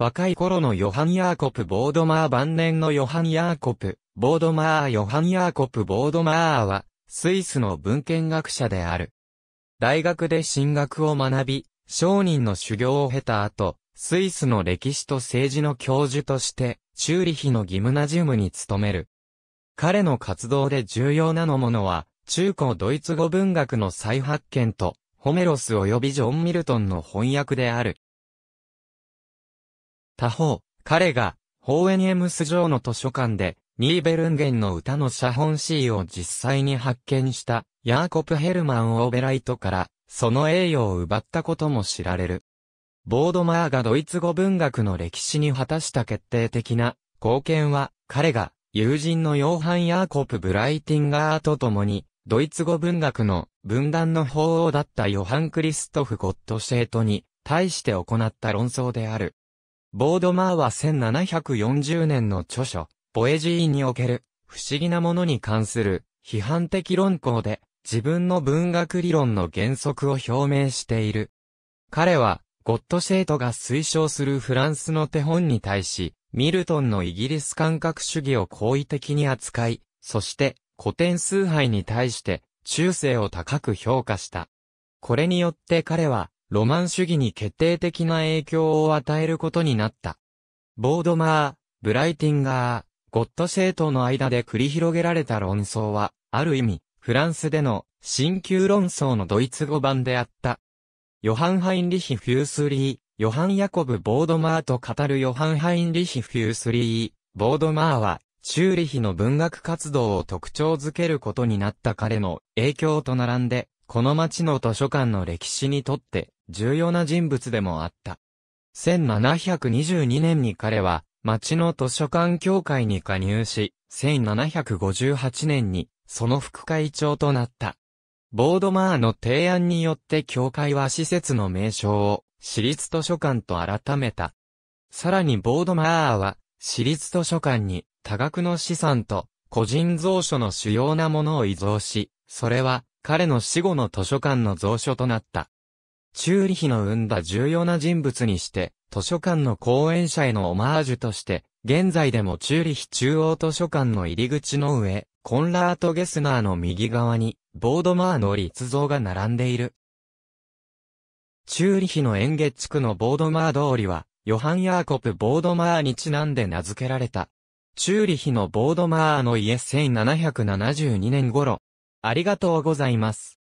若い頃のヨハン・ヤーコプ・ボードマー晩年のヨハン・ヤーコプ、ボードマーヨハン・ヤーコプ・ボードマーは、スイスの文献学者である。大学で進学を学び、商人の修行を経た後、スイスの歴史と政治の教授として、チューリヒのギムナジウムに勤める。彼の活動で重要なのものは、中古ドイツ語文学の再発見と、ホメロス及びジョン・ミルトンの翻訳である。他方、彼が、ホーエニエムス城の図書館で、ニーベルンゲンの歌の写本 C を実際に発見した、ヤーコプ・ヘルマン・オーベライトから、その栄誉を奪ったことも知られる。ボードマーがドイツ語文学の歴史に果たした決定的な貢献は、彼が友人のヨーハン・ヤーコプ・ブライティンガーと共に、ドイツ語文学の分断の法王だったヨハン・クリストフ・ゴットシェートに対して行った論争である。ボードマーは1740年の著書、ボエジーにおける不思議なものに関する批判的論考で自分の文学理論の原則を表明している。彼はゴッドシェートが推奨するフランスの手本に対し、ミルトンのイギリス感覚主義を好意的に扱い、そして古典崇拝に対して中世を高く評価した。これによって彼はロマン主義に決定的な影響を与えることになった。ボードマー、ブライティンガー、ゴッド政党の間で繰り広げられた論争は、ある意味、フランスでの、新旧論争のドイツ語版であった。ヨハン・ハインリヒ・フュースリー、ヨハン・ヤコブ・ボードマーと語るヨハン・ハインリヒ・フュースリー、ボードマーは、チューリヒの文学活動を特徴づけることになった彼の影響と並んで、この街の図書館の歴史にとって重要な人物でもあった。1722年に彼は、町の図書館協会に加入し、1758年に、その副会長となった。ボードマーの提案によって協会は施設の名称を、私立図書館と改めた。さらにボードマーは、私立図書館に、多額の資産と、個人蔵書の主要なものを移蔵し、それは、彼の死後の図書館の蔵書となった。チューリヒの生んだ重要な人物にして、図書館の講演者へのオマージュとして、現在でもチューリヒ中央図書館の入り口の上、コンラート・ゲスナーの右側に、ボードマーの立像が並んでいる。チューリヒの演芸地区のボードマー通りは、ヨハン・ヤーコプ・ボードマーにちなんで名付けられた。チューリヒのボードマーの家1772年頃。ありがとうございます。